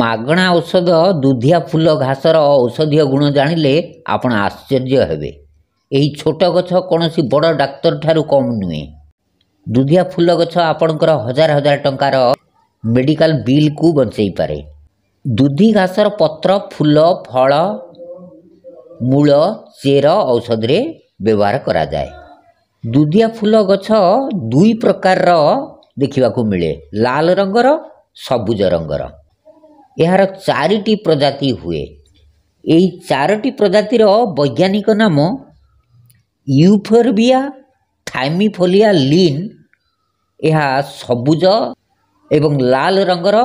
ମାଗଣା ଔଷଧ ଦୁଧିଆ ଫୁଲ ଘାସର ଔଷଧୀୟ ଗୁଣ ଜାଣିଲେ ଆପଣ ଆଶ୍ଚର୍ଯ୍ୟ ହେବେ ଏହି ଛୋଟ ଗଛ କୌଣସି ବଡ଼ ଡାକ୍ତରଠାରୁ କମ୍ ନୁହେଁ ଦୁଧିଆ ଫୁଲ ଗଛ ଆପଣଙ୍କର ହଜାର ହଜାର ଟଙ୍କାର ମେଡ଼ିକାଲ ବିଲ୍କୁ ବଞ୍ଚେଇପାରେ ଦୁଧି ଘାସର ପତ୍ର ଫୁଲ ଫଳ ମୂଳ ଚେର ଔଷଧରେ ବ୍ୟବହାର କରାଯାଏ ଦୁଧିଆ ଫୁଲ ଗଛ ଦୁଇ ପ୍ରକାରର ଦେଖିବାକୁ ମିଳେ ଲାଲ ରଙ୍ଗର ସବୁଜ ରଙ୍ଗର ଏହାର ଚାରିଟି ପ୍ରଜାତି ହୁଏ ଏହି ଚାରୋଟି ପ୍ରଜାତିର ବୈଜ୍ଞାନିକ ନାମ ୟୁଫର୍ବିଆ ଥାଇମିଫୋଲିଆ ଲିନ୍ ଏହା ସବୁଜ ଏବଂ ଲାଲ ରଙ୍ଗର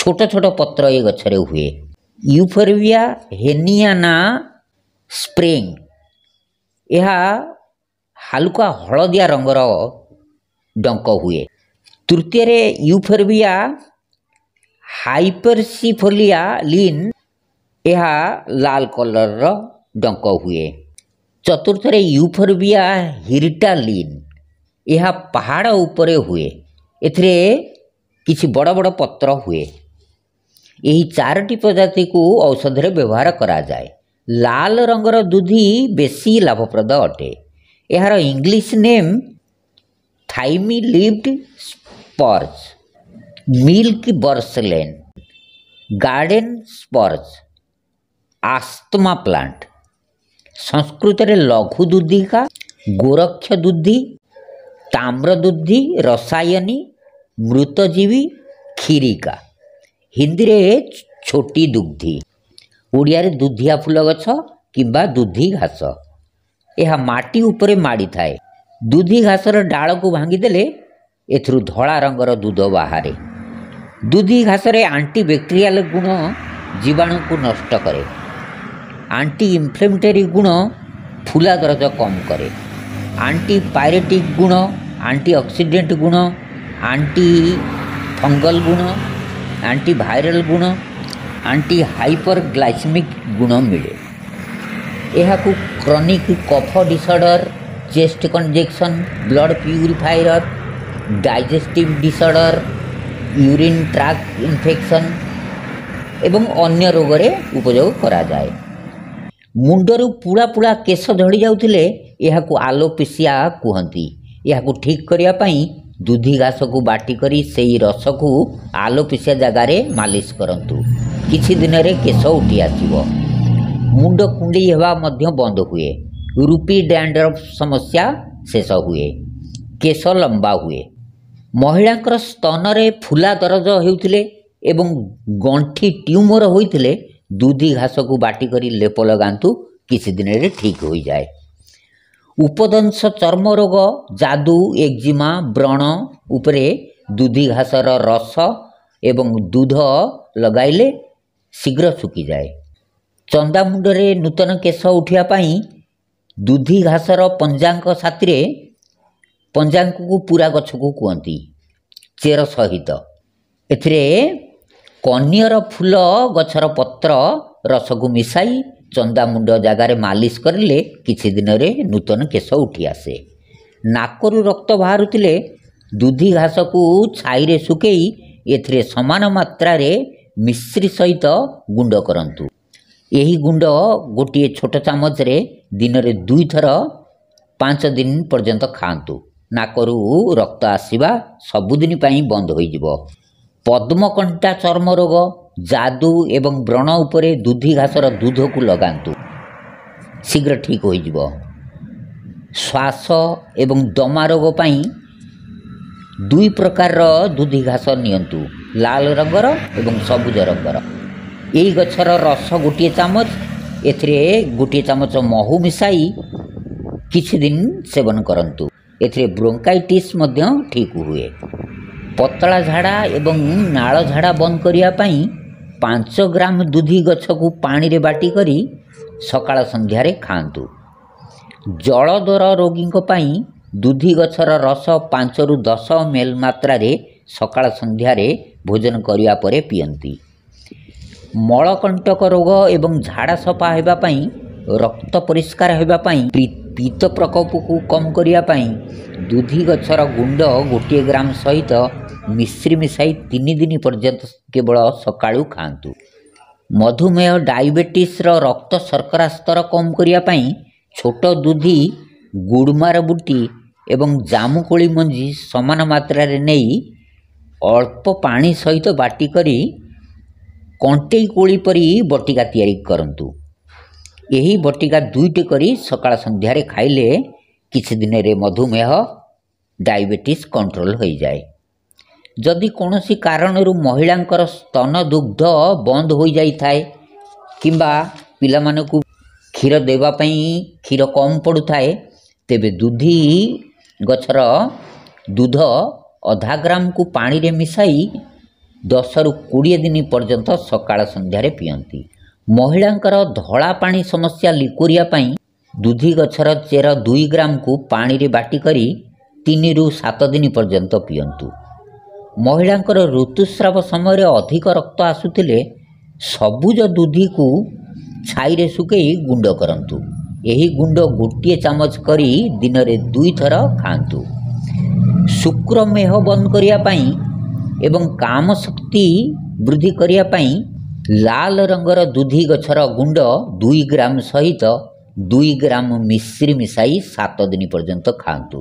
ଛୋଟ ଛୋଟ ପତ୍ର ଏ ଗଛରେ ହୁଏ ୟୁଫର୍ବିଆ ହେନିଆନା ସ୍ପ୍ରିଙ୍ଗ ଏହା ହାଲୁକା ହଳଦିଆ ରଙ୍ଗର ଡଙ୍କ ହୁଏ ତୃତୀୟରେ ୟୁଫର୍ବିଆ ହାଇପରସିଫୋଲିଆ ଲିନ୍ ଏହା ଲାଲ କଲର୍ର ଡଙ୍କ ହୁଏ ଚତୁର୍ଥରେ ୟୁଫର୍ବିଆ ହିରିଟା ଲିନ୍ ଏହା ପାହାଡ଼ ଉପରେ ହୁଏ ଏଥିରେ କିଛି ବଡ଼ ବଡ଼ ପତ୍ର ହୁଏ ଏହି ଚାରୋଟି ପ୍ରଜାତିକୁ ଔଷଧରେ ବ୍ୟବହାର କରାଯାଏ ଲାଲ ରଙ୍ଗର ଦୁଧି ବେଶୀ ଲାଭପ୍ରଦ ଅଟେ ଏହାର English name thyme leaf spurge milk purslane garden spurge asthma plant সংস্কৃতরে লঘু দুধিকা গোরক্ষ দুধি তাম্রদুদ্ধি রসায়নী মৃতজীবী ক্ষীরিকা হিন্দিরে ছোটি দুগ্ধি ଓଡ଼ିଆରେ ଦୁଧିଆ ଫୁଲ ଗଛ କିମ୍ବା ଦୁଧି ଘାସ ଏହା ମାଟି ଉପରେ ମାଡ଼ିଥାଏ ଦୁଧି ଘାସର ଡାଳକୁ ଭାଙ୍ଗିଦେଲେ ଏଥିରୁ ଧଳା ରଙ୍ଗର ଦୁଧ ବାହାରେ ଦୁଧି ଘାସରେ ଆଣ୍ଟି ବ୍ୟାକ୍ଟେରିଆଲ ଗୁଣ ଜୀବାଣୁକୁ ନଷ୍ଟ କରେ ଆଣ୍ଟି ଇନଫ୍ଲେମେଟେରୀ ଗୁଣ ଫୁଲା ଦରଜ କମ୍ କରେ ଆଣ୍ଟି ପାଇରେଟିକ୍ ଗୁଣ ଆଣ୍ଟି ଅକ୍ସିଡେଣ୍ଟ ଗୁଣ ଆଣ୍ଟି ଫଙ୍ଗଲ ଗୁଣ ଆଣ୍ଟି ଭାଇରାଲ ଗୁଣ ଆଣ୍ଟି ହାଇପର ଗ୍ଲାଇସେମିକ୍ ଗୁଣ ମିଳେ ଏହାକୁ chronic cough disorder chest congestion blood purifier digestive disorder urine tract infection এবং অন্য রোগরে উপযোগ করা যায় ମୁଣ୍ଡରୁ ପୁଳା ପୁଳା କେଶ ଝଡ଼ି ଯାଉଥିଲେ ଏହାକୁ ଆଲୋପିସିଆ କୁହନ୍ତି ଏହାକୁ ଠିକ୍ କରିବା ପାଇଁ ଦୁଧି ଘାସକୁ ବାଟି କରି ସେହି ରସକୁ ଆଲୋପିସିଆ ଜାଗାରେ ମାଲିସ କରନ୍ତୁ କିଛି ଦିନରେ କେଶ ଉଠି ଆସିବ ମୁଣ୍ଡ କୁଣ୍ଡେଇ ହେବା ମଧ୍ୟ ବନ୍ଦ ହୁଏ ରୁପି ଡ୍ୟାଣ୍ଡ୍ରଫ୍ ସମସ୍ୟା ଶେଷ ହୁଏ କେଶ ଲମ୍ବା ହୁଏ ମହିଳାଙ୍କର ସ୍ତନରେ ଫୁଲା ଦରଜ ହେଉଥିଲେ ଏବଂ ଗଣ୍ଠି ଟ୍ୟୁମର ହୋଇଥିଲେ ଦୁଧି ଘାସକୁ ବାଟିକରି ଲେପ ଲଗାନ୍ତୁ କିଛି ଦିନରେ ଠିକ୍ ହୋଇଯାଏ ଉପଦଂଶ ଚର୍ମ ରୋଗ ଯାଦୁ ଏକ୍ଜିମା ବ୍ରଣ ଉପରେ ଦୁଧି ଘାସର ରସ ଏବଂ ଦୁଧ ଲଗାଇଲେ ଶୀଘ୍ର ଶୁଖିଯାଏ ଚନ୍ଦାମୁଣ୍ଡରେ ନୂତନ କେଶ ଉଠିବା ପାଇଁ ଦୁଧି ଘାସର ପଞ୍ଜାଙ୍କ ସାଥିରେ ପଞ୍ଜାଙ୍କୁ ପୁରା ଗଛକୁ କୁହନ୍ତି ଚେର ସହିତ ଏଥିରେ କନିଅର ଫୁଲ ଗଛର ପତ୍ର ରସକୁ ମିଶାଇ ଚନ୍ଦା ମୁଣ୍ଡ ଜାଗାରେ ମାଲିସ୍ କରିଲେ କିଛି ଦିନରେ ନୂତନ କେଶ ଉଠି ଆସେ ନାକରୁ ରକ୍ତ ବାହାରୁଥିଲେ ଦୁଧି ଘାସକୁ ଛାଇରେ ଶୁକେଇ ଏଥିରେ ସମାନ ମାତ୍ରାରେ ମିଶ୍ରି ସହିତ ଗୁଣ୍ଡ କରନ୍ତୁ ଏହି ଗୁଣ୍ଡ ଗୋଟିଏ ଛୋଟ ଚାମଚରେ ଦିନରେ ଦୁଇଥର ପାଞ୍ଚ ଦିନ ପର୍ଯ୍ୟନ୍ତ ଖାଆନ୍ତୁ ନାକରୁ ରକ୍ତ ଆସିବା ସବୁଦିନ ପାଇଁ ବନ୍ଦ ହୋଇଯିବ ପଦ୍ମକଣ୍ଟା ଚର୍ମ ରୋଗ ଯାଦୁ ଏବଂ ବ୍ରଣ ଉପରେ ଦୁଧି ଘାସର ଦୁଧକୁ ଲଗାନ୍ତୁ ଶୀଘ୍ର ଠିକ୍ ହୋଇଯିବ ଶ୍ୱାସ ଏବଂ ଦମା ରୋଗ ପାଇଁ ଦୁଇ ପ୍ରକାରର ଦୁଧି ଘାସ ନିଅନ୍ତୁ ଲାଲ ରଙ୍ଗର ଏବଂ ସବୁଜ ରଙ୍ଗର ଏହି ଗଛର ରସ ଗୋଟିଏ ଚାମଚ ଏଥିରେ ଗୋଟିଏ ଚାମଚ ମହୁ ମିଶାଇ କିଛି ଦିନ ସେବନ କରନ୍ତୁ ଏଥିରେ ବ୍ରୋଙ୍କାଇଟିସ୍ ମଧ୍ୟ ଠିକ୍ ହୁଏ ପତଳା ଝାଡ଼ା ଏବଂ ନାଳ ଝାଡ଼ା ବନ୍ଦ କରିବା ପାଇଁ ପାଞ୍ଚ ଗ୍ରାମ ଦୁଧି ଗଛକୁ ପାଣିରେ ବାଟିକରି ସକାଳ ସନ୍ଧ୍ୟାରେ ଖାଆନ୍ତୁ ଜଳଦ୍ୱର ରୋଗୀଙ୍କ ପାଇଁ ଦୁଧି ଗଛର ରସ ପାଞ୍ଚରୁ ଦଶ ମେଲ୍ ମାତ୍ରାରେ ସକାଳ ସନ୍ଧ୍ୟାରେ ଭୋଜନ କରିବା ପରେ ପିଅନ୍ତି ମଳକଣ୍ଟକ ରୋଗ ଏବଂ ଝାଡ଼ା ସଫା ହେବା ପାଇଁ ରକ୍ତ ପରିଷ୍କାର ହେବା ପାଇଁ ପିତ୍ତ ପ୍ରକୋପକୁ କମ୍ କରିବା ପାଇଁ ଦୁଧି ଗଛର ଗୁଣ୍ଡ ଗୋଟିଏ ଗ୍ରାମ ସହିତ ମିଶ୍ରି ମିଶାଇ ତିନି ଦିନ ପର୍ଯ୍ୟନ୍ତ କେବଳ ସକାଳୁ ଖାଆନ୍ତୁ ମଧୁମେହ ଡାଇବେଟିସ୍ର ରକ୍ତ ଶର୍କରା ସ୍ତର କମ୍ କରିବା ପାଇଁ ଛୋଟ ଦୁଧି ଗୁଡ଼ମାର ବୁଟି ଏବଂ ଜାମୁକୋଳି ମଞ୍ଜି ସମାନ ମାତ୍ରାରେ ନେଇ ଅଳ୍ପ ପାଣି ସହିତ ବାଟି କରି କଣ୍ଟେଇ କୋଳି ପରି ବଟିକା ତିଆରି କରନ୍ତୁ ଏହି ବଟିକା ଦୁଇଟି କରି ସକାଳ ସନ୍ଧ୍ୟାରେ ଖାଇଲେ କିଛି ଦିନରେ ମଧୁମେହ ଡାଇବେଟିସ୍ କଣ୍ଟ୍ରୋଲ୍ ହୋଇଯାଏ ଯଦି କୌଣସି କାରଣରୁ ମହିଳାଙ୍କର ସ୍ତନ ଦୁଗ୍ଧ ବନ୍ଦ ହୋଇଯାଇଥାଏ କିମ୍ବା ପିଲାମାନଙ୍କୁ କ୍ଷୀର ଦେବା ପାଇଁ କ୍ଷୀର କମ୍ ପଡ଼ୁଥାଏ ତେବେ ଦୁଧି ଗଛର ଦୁଧ ଅଧା ଗ୍ରାମକୁ ପାଣିରେ ମିଶାଇ ଦଶରୁ କୋଡ଼ିଏ ଦିନ ପର୍ଯ୍ୟନ୍ତ ସକାଳ ସନ୍ଧ୍ୟାରେ ପିଅନ୍ତି ମହିଳାଙ୍କର ଧଳା ପାଣି ସମସ୍ୟା ଲିକୁରିଆ ପାଇଁ ଦୁଧି ଗଛର ଚେର ଦୁଇ ଗ୍ରାମକୁ ପାଣିରେ ବାଟିକରି ତିନିରୁ ସାତ ଦିନ ପର୍ଯ୍ୟନ୍ତ ପିଅନ୍ତୁ ମହିଳାଙ୍କର ଋତୁସ୍ରାବ ସମୟରେ ଅଧିକ ରକ୍ତ ଆସୁଥିଲେ ସବୁଜ ଦୁଧିକୁ ଛାଇରେ ଶୁକେଇ ଗୁଣ୍ଡ କରନ୍ତୁ ଏହି ଗୁଣ୍ଡ ଗୋଟିଏ ଚାମଚ କରି ଦିନରେ ଦୁଇଥର ଖାଆନ୍ତୁ ଶୁକ୍ରମେହ ବନ୍ଦ କରିବା ପାଇଁ ଏବଂ କାମ ଶକ୍ତି ବୃଦ୍ଧି କରିବା ପାଇଁ ଲାଲ ରଙ୍ଗର ଦୁଧି ଗଛର ଗୁଣ୍ଡ ଦୁଇ ଗ୍ରାମ ସହିତ ଦୁଇ ଗ୍ରାମ ମିଶ୍ରି ମିଶାଇ ସାତ ଦିନ ପର୍ଯ୍ୟନ୍ତ ଖାଆନ୍ତୁ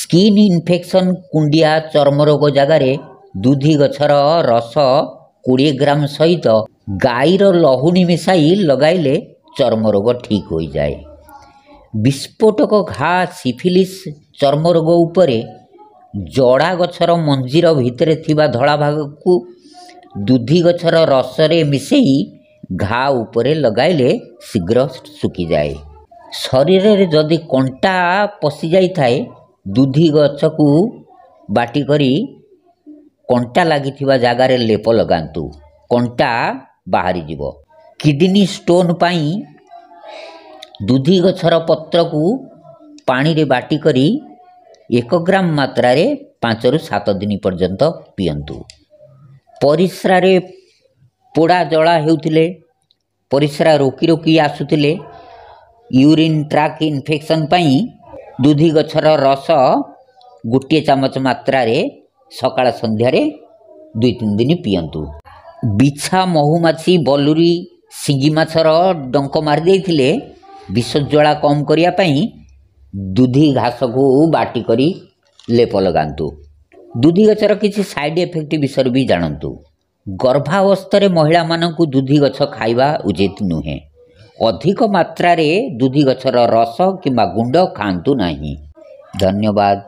ସ୍କିନ୍ ଇନଫେକ୍ସନ୍ କୁଣ୍ଡିଆ ଚର୍ମରୋଗ ଜାଗାରେ ଦୁଧି ଗଛର ରସ କୋଡ଼ିଏ ଗ୍ରାମ ସହିତ ଗାଈର ଲହୁଣୀ ମିଶାଇ ଲଗାଇଲେ ଚର୍ମରୋଗ ଠିକ୍ ହୋଇଯାଏ ବିସ୍ଫୋଟକ ଘା ସିଫିଲିସ୍ ଚର୍ମରୋଗ ଉପରେ ଜଡ଼ା ଗଛର ମଞ୍ଜିର ଭିତରେ ଥିବା ଧଳା ଭାଗକୁ ଦୁଧି ଗଛର ରସରେ ମିଶାଇ ଘା ଉପରେ ଲଗାଇଲେ ଶୀଘ୍ର ଶୁଖିଯାଏ ଶରୀରରେ ଯଦି କଣ୍ଟା ପଶିଯାଇଥାଏ ଦୁଧି ଗଛକୁ ବାଟି କରି କଣ୍ଟା ଲାଗିଥିବା ଜାଗାରେ ଲେପ ଲଗାନ୍ତୁ କଣ୍ଟା ବାହାରିଯିବ କିଡ଼ନୀ ଷ୍ଟୋନ୍ ପାଇଁ ଦୁଧି ଗଛର ପତ୍ରକୁ ପାଣିରେ ବାଟି କରି ଏକ ଗ୍ରାମ ମାତ୍ରାରେ ପାଞ୍ଚରୁ ସାତ ଦିନ ପର୍ଯ୍ୟନ୍ତ ପିଅନ୍ତୁ ପରିସ୍ରାରେ ପୋଡ଼ା ଜଳା ହେଉଥିଲେ ପରିସ୍ରା ରୋକି ରୋକି ଆସୁଥିଲେ ୟୁରିନ୍ ଟ୍ରାକ୍ ଇନଫେକ୍ସନ୍ ପାଇଁ ଦୁଧି ଗଛର ରସ ଗୋଟିଏ ଚାମଚ ମାତ୍ରାରେ ସକାଳ ସନ୍ଧ୍ୟାରେ ଦୁଇ ତିନି ଦିନ ପିଅନ୍ତୁ ବିଛା ମହୁମାଛି ବଲୁରି ସିଙ୍ଗି ମାଛର ଡଙ୍କ ମାରିଦେଇଥିଲେ ବିଷଜ୍ୱାଳା କମ୍ କରିବା ପାଇଁ ଦୁଧି ଘାସକୁ ବାଟି କରି ଲେପ ଲଗାନ୍ତୁ ଦୁଧିଗଛର କିଛି ସାଇଡ୍ ଇଫେକ୍ଟ ବିଷୟରେ ବି ଜାଣନ୍ତୁ ଗର୍ଭାବସ୍ଥାରେ ମହିଳାମାନଙ୍କୁ ଦୁଧିଗଛ ଖାଇବା ଉଚିତ ନୁହେଁ ଅଧିକ ମାତ୍ରାରେ ଦୁଧିଗଛର ରସ କିମ୍ବା ଗୁଣ୍ଡ ଖାଆନ୍ତୁ ନାହିଁ ଧନ୍ୟବାଦ